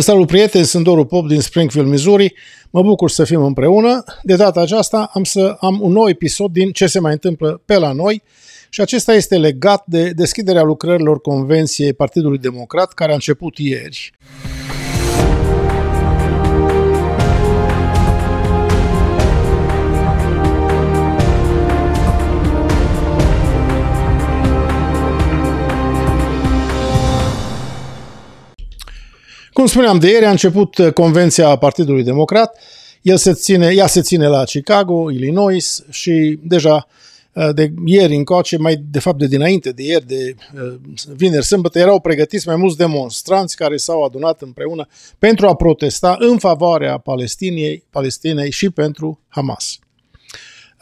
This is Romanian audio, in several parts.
salut, prieten, sunt Doru Pop din Springfield, Missouri. Mă bucur să fim împreună. De data aceasta am să am un nou episod din ce se mai întâmplă pe la noi și acesta este legat de deschiderea lucrărilor Convenției Partidului Democrat care a început ieri. Cum spuneam de ieri, a început uh, convenția Partidului Democrat. El se ține, ea se ține la Chicago, Illinois și deja uh, de ieri încoace, mai de fapt de dinainte de ieri, de uh, vineri, sâmbătă, erau pregătiți mai mulți demonstranți care s-au adunat împreună pentru a protesta în favoarea Palestiniei, Palestinei și pentru Hamas.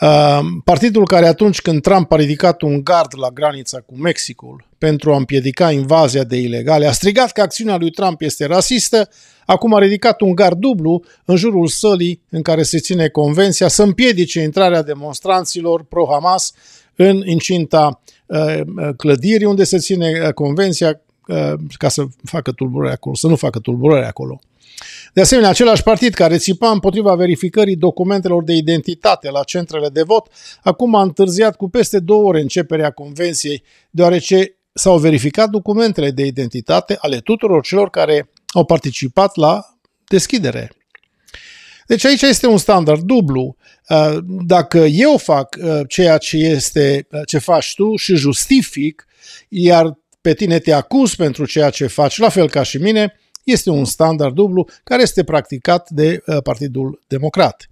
Ehm, partidul care atunci când Trump a ridicat un gard la granița cu Mexicul pentru a împiedica invazia de ilegale, a strigat că acțiunea lui Trump este rasistă, acum a ridicat un gard dublu în jurul sălii în care se ține convenția să împiedice intrarea demonstranților pro-Hamas în incinta ehm, clădirii unde se ține eh, convenția eh, ca să facă tulburări acolo, să nu facă tulburări acolo. De asemenea, același partid care țipa împotriva verificării documentelor de identitate la centrele de vot, acum a întârziat cu peste două ore începerea convenției, deoarece s-au verificat documentele de identitate ale tuturor celor care au participat la deschidere. Deci aici este un standard dublu. Uh, dacă eu fac uh, ceea ce este uh, ce faci tu și justific, iar pe tine te acuz pentru ceea ce faci, la fel ca și mine, este un standard dublu care este practicat de uh, Partidul Democrat.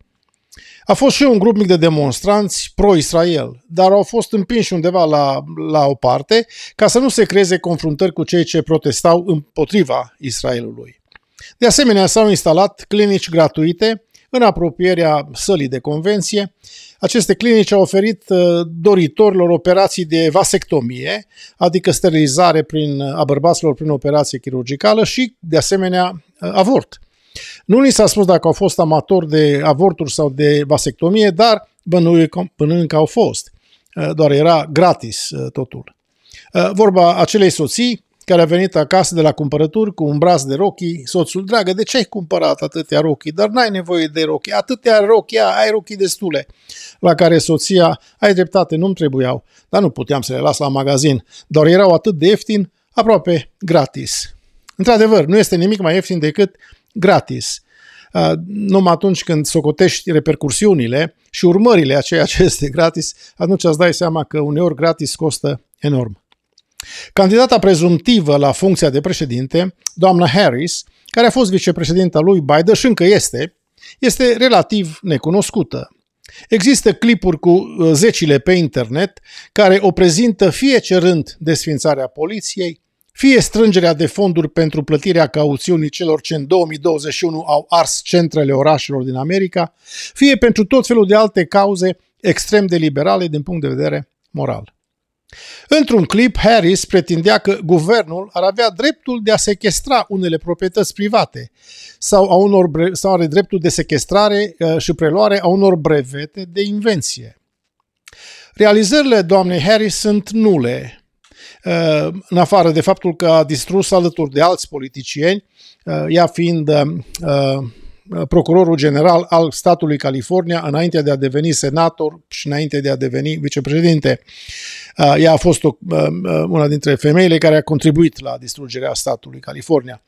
A fost și un grup mic de demonstranți pro-Israel, dar au fost împinși undeva la, la o parte ca să nu se creeze confruntări cu cei ce protestau împotriva Israelului. De asemenea, s-au instalat clinici gratuite în apropierea sălii de convenție aceste clinici au oferit uh, doritorilor operații de vasectomie, adică sterilizare prin, uh, a bărbaților prin operație chirurgicală și, de asemenea, uh, avort. Nu ni s-a spus dacă au fost amatori de avorturi sau de vasectomie, dar bănuim că au fost. Doar era gratis totul. Vorba acelei soții, care a venit acasă de la cumpărături cu un braț de rochii, soțul, dragă, de ce ai cumpărat atâtea rochii? Dar n-ai nevoie de rochii, atâtea rochii, ai rochii destule. La care soția, ai dreptate, nu-mi trebuiau, dar nu puteam să le las la magazin, doar erau atât de ieftin, aproape gratis. Într-adevăr, nu este nimic mai ieftin decât gratis. Uh, numai atunci când socotești repercursiunile și urmările a ceea ce este gratis, atunci îți dai seama că uneori gratis costă enorm. Candidata prezumtivă la funcția de președinte, doamna Harris, care a fost vicepreședinta lui Biden și încă este, este relativ necunoscută. Există clipuri cu uh, zecile pe internet care o prezintă fie cerând desfințarea poliției, fie strângerea de fonduri pentru plătirea cauțiunii celor ce în 2021 au ars centrele orașelor din America, fie pentru tot felul de alte cauze extrem de liberale din punct de vedere moral. Într-un clip, Harris pretindea că guvernul ar avea dreptul de a sequestra unele proprietăți private sau, a unor sau are dreptul de sequestrare uh, și preluare a unor brevete de invenție. Realizările doamnei Harris sunt nule, uh, în afară de faptul că a distrus alături de alți politicieni, uh, ea fiind Uh, procurorul general al statului California înainte de a deveni senator și înainte de a deveni vicepreședinte. Uh, ea a fost o, uh, una dintre femeile care a contribuit la distrugerea statului California.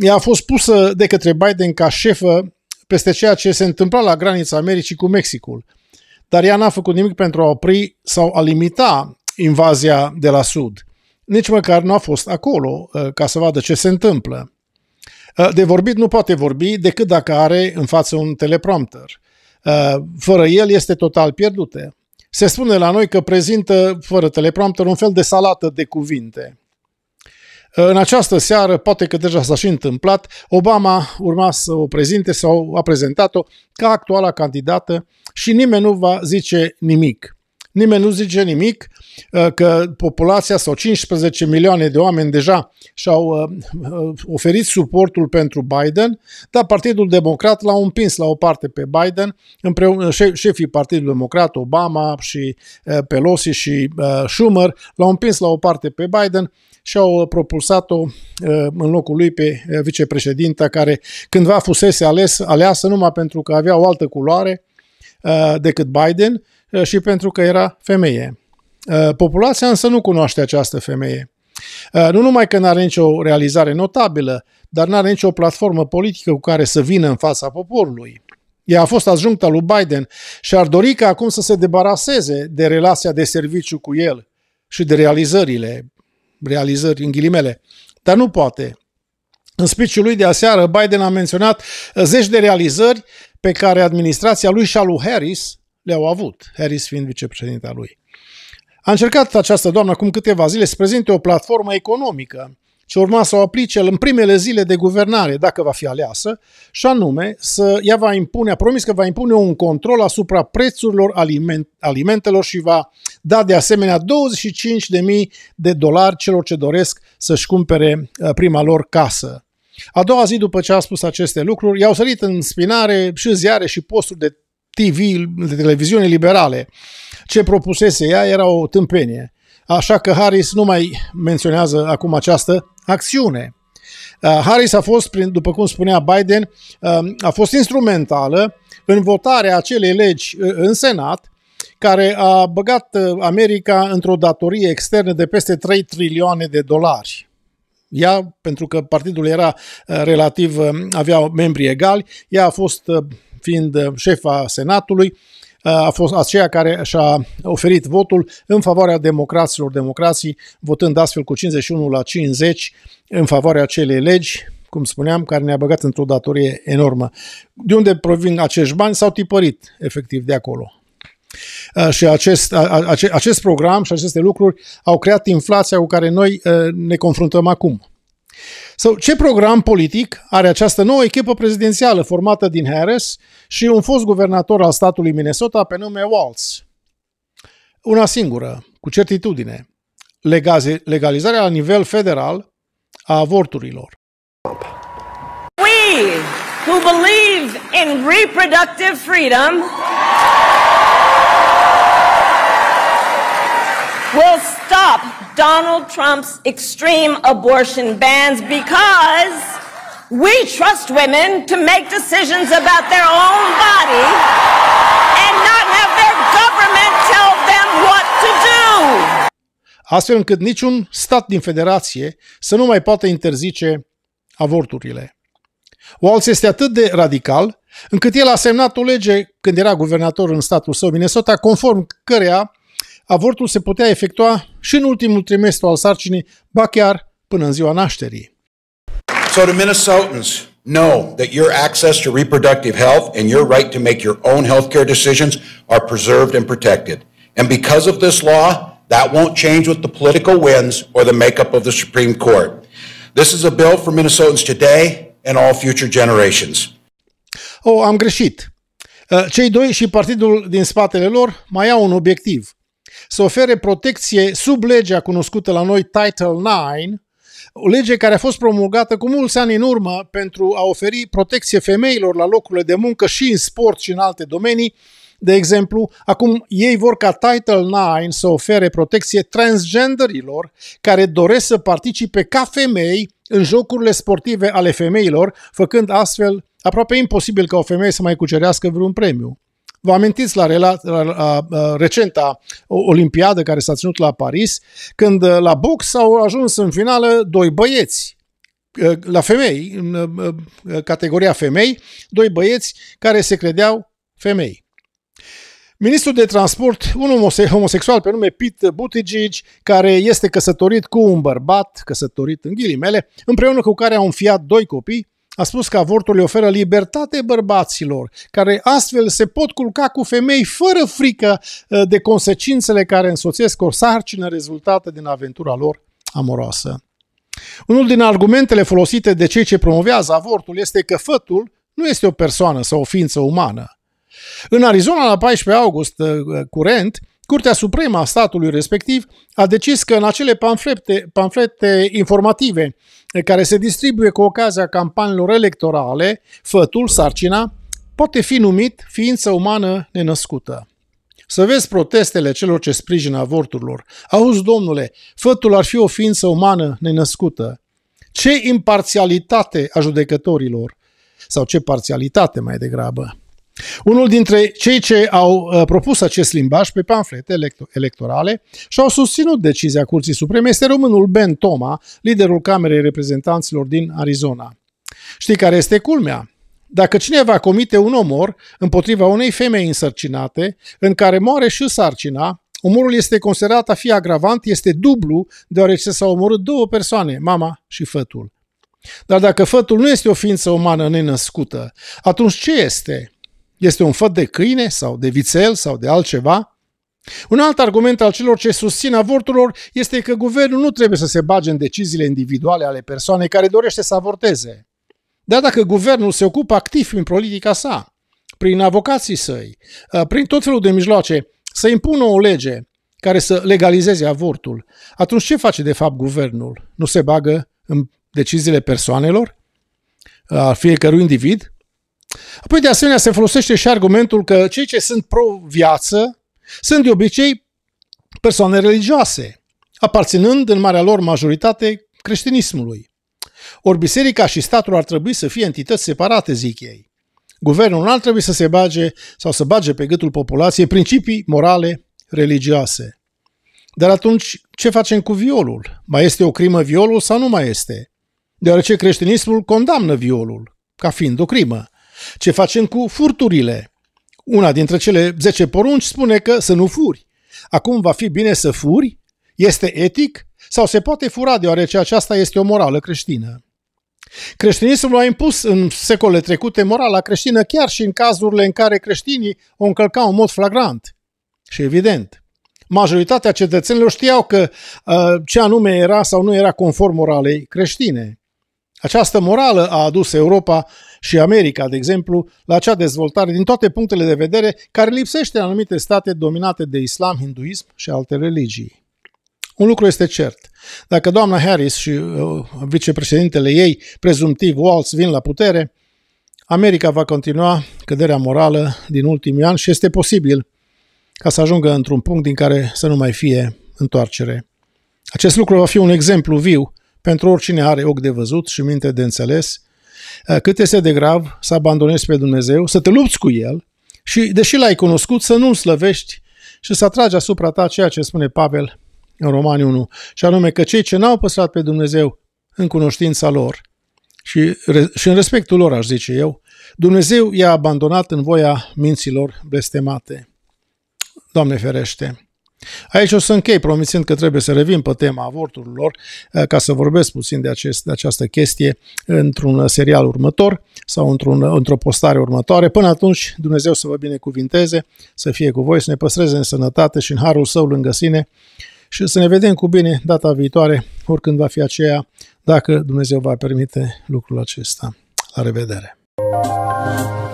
Ea a fost pusă de către Biden ca șefă peste ceea ce se întâmpla la granița Americii cu Mexicul. Dar ea n-a făcut nimic pentru a opri sau a limita invazia de la sud. Nici măcar nu a fost acolo ca să vadă ce se întâmplă. Uh, de vorbit nu poate vorbi decât dacă are în față un teleprompter. Uh, fără el este total pierdute. Se spune la noi că prezintă, fără teleprompter, un fel de salată de cuvinte. Uh, în această seară, poate că deja s-a și întâmplat, Obama urma să o prezinte sau a prezentat-o ca actuala candidată și nimeni nu va zice nimic. Nimeni nu zice nimic uh, că populația sau 15 milioane de oameni deja și-au uh, uh, oferit suportul pentru Biden, dar Partidul Democrat l-a împins la o parte pe Biden, împreună șefii Partidului Democrat, Obama și Pelosi și Schumer, l-au împins la o parte pe Biden și au propulsat-o în locul lui pe vicepreședinta care cândva fusese ales, aleasă numai pentru că avea o altă culoare decât Biden Eh, și pentru că era femeie. Eh, populația însă nu cunoaște această femeie. Eh, nu numai că nu are nicio realizare notabilă, dar nu are nicio platformă politică cu care să vină în fața poporului. Ea a fost adjuncta lui Biden și ar dori ca acum să se debaraseze de relația de serviciu cu el și de realizările, realizări în ghilimele, dar nu poate. În speech lui de aseară, Biden a menționat zeci de realizări pe care administrația lui și a lui Harris le-au avut, Harris fiind vicepreședinta lui. A încercat această doamnă acum câteva zile să prezinte o platformă economică ce urma să o aplice în primele zile de guvernare, dacă va fi aleasă, și anume să ea va impune, a promis că va impune un control asupra prețurilor aliment, alimentelor și va da de asemenea 25.000 de dolari celor ce doresc să-și cumpere uh, prima lor casă. A doua zi după ce a spus aceste lucruri, i-au sărit în spinare și ziare și posturi de TV, de televiziune liberale. Ce propusese ea era o tâmpenie. Așa că Harris nu mai menționează acum această acțiune. Uh, Harris a fost, după cum spunea Biden, uh, a fost instrumentală în votarea acelei legi uh, în Senat, care a băgat America într-o datorie externă de peste 3 trilioane de dolari. Ea, pentru că partidul era relativ, avea membri egali, ea a fost fiind uh, șefa Senatului, uh, a fost aceea care și-a oferit votul în favoarea democraților democrații, votând astfel cu 51 la 50 în favoarea acelei legi, cum spuneam, care ne-a băgat într-o datorie enormă. De unde provin acești bani? S-au tipărit, efectiv, de acolo. Uh, și acest, acest, program și aceste lucruri au creat inflația cu care noi ne confruntăm acum. Sau ce program politic are această nouă echipă prezidențială formată din Harris și un fost guvernator al statului Minnesota pe nume Walz? Una singură, cu certitudine, legalizarea la nivel federal a avorturilor. We who believe in reproductive freedom will stop Donald Trump's extreme abortion bans because we trust women to make decisions about their own body and not have their government tell them what to do. Astfel încât niciun stat din federație să nu mai poată interzice avorturile. Walls este atât de radical încât el a semnat o lege când era guvernator în statul său Minnesota, conform cărea avortul se putea efectua și în ultimul trimestru al sarcinii, ba chiar până în ziua nașterii. So to Minnesotans, know that your access to reproductive health and your right to make your own healthcare decisions are preserved and protected. And because of this law, that won't change with the political winds or the makeup of the Supreme Court. This is a bill for Minnesotans today and all future generations. Oh, am greșit. Uh, cei doi și partidul din spatele lor mai au un obiectiv – să ofere protecție sub legea cunoscută la noi Title IX, o lege care a fost promulgată cu mulți ani în urmă pentru a oferi protecție femeilor la locurile de muncă și în sport și în alte domenii. De exemplu, acum ei vor ca Title IX să ofere protecție transgenderilor care doresc să participe ca femei în jocurile sportive ale femeilor, făcând astfel aproape imposibil ca o femeie să mai cucerească vreun premiu. Vă amintiți la, rela- la, la, la recenta olimpiadă care s-a ținut la Paris, când uh, la box au ajuns în finală doi băieți uh, la femei, în uh, categoria femei, doi băieți care se credeau femei. Ministrul de transport, un homosexual pe nume Pete Buttigieg, care este căsătorit cu un bărbat, căsătorit în ghilimele, împreună cu care au înfiat doi copii, a spus că avortul le oferă libertate bărbaților, care astfel se pot culca cu femei fără frică uh, de consecințele care însoțesc o sarcină rezultată din aventura lor amoroasă. Unul din argumentele folosite de cei ce promovează avortul este că fătul nu este o persoană sau o ființă umană. În Arizona, la 14 august uh, uh, curent, Curtea Supremă a statului respectiv a decis că în acele pamflete, pamflete informative eh, care se distribuie cu ocazia campaniilor electorale, fătul, sarcina, poate fi numit ființă umană nenăscută. Să vezi protestele celor ce sprijină avorturilor. Auzi, domnule, fătul ar fi o ființă umană nenăscută. Ce imparțialitate a judecătorilor! Sau ce parțialitate mai degrabă! Unul dintre cei ce au uh, propus acest limbaj pe pamflete electorale și au susținut decizia Curții Supreme este românul Ben Toma, liderul Camerei Reprezentanților din Arizona. Știi care este culmea? Dacă cineva comite un omor împotriva unei femei însărcinate, în care moare și sarcina, omorul este considerat a fi agravant, este dublu, deoarece s-au omorât două persoane, mama și fătul. Dar dacă fătul nu este o ființă umană nenăscută, atunci ce este? Este un făt de câine sau de vițel sau de altceva? Un alt argument al celor ce susțin avorturilor este că guvernul nu trebuie să se bage în deciziile individuale ale persoanei care dorește să avorteze. Dar dacă guvernul se ocupă activ prin politica sa, prin avocații săi, ă, prin tot felul de mijloace, să impună o lege care să legalizeze avortul, atunci ce face de fapt guvernul? Nu se bagă în deciziile persoanelor? A fiecărui individ? Apoi, de asemenea, se folosește și argumentul că cei ce sunt pro-viață sunt de obicei persoane religioase, aparținând în marea lor majoritate creștinismului. Ori biserica și statul ar trebui să fie entități separate, zic ei. Guvernul nu ar trebui să se bage sau să bage pe gâtul populației principii morale religioase. Dar atunci, ce facem cu violul? Mai este o crimă violul sau nu mai este? Deoarece creștinismul condamnă violul ca fiind o crimă. Ce facem cu furturile? Una dintre cele 10 porunci spune că să nu furi. Acum va fi bine să furi? Este etic? Sau se poate fura deoarece aceasta este o morală creștină? Creștinismul a impus în secole trecute morala creștină chiar și în cazurile în care creștinii o încălcau în mod flagrant. Și evident, majoritatea cetățenilor știau că uh, ce anume era sau nu era conform moralei creștine. Această morală a adus Europa și America, de exemplu, la acea dezvoltare din toate punctele de vedere care lipsește în anumite state dominate de islam, hinduism și alte religii. Un lucru este cert. Dacă doamna Harris și uh, vicepreședintele ei, prezumtiv Waltz, vin la putere, America va continua căderea morală din ultimii ani și este posibil ca să ajungă într-un punct din care să nu mai fie întoarcere. Acest lucru va fi un exemplu viu pentru oricine are ochi de văzut și minte de înțeles Eh, cât este de grav să abandonezi pe Dumnezeu, să te lupți cu El și, deși l-ai cunoscut, să nu-L slăvești și să atragi asupra ta ceea ce spune Pavel în Romani 1, și anume că cei ce n-au păstrat pe Dumnezeu în cunoștința lor și, și în respectul lor, aș zice eu, Dumnezeu i-a abandonat în voia minților blestemate. Doamne ferește! Aici o să închei, promițând că trebuie să revin pe tema avorturilor, eh, ca să vorbesc puțin de, acest, de această chestie într-un eh, serial următor sau într-un, eh, într-o postare următoare. Până atunci, Dumnezeu să vă binecuvinteze, să fie cu voi, să ne păstreze în sănătate și în harul său lângă sine și să ne vedem cu bine data viitoare, oricând va fi aceea, dacă Dumnezeu va permite lucrul acesta. La revedere! Thank you.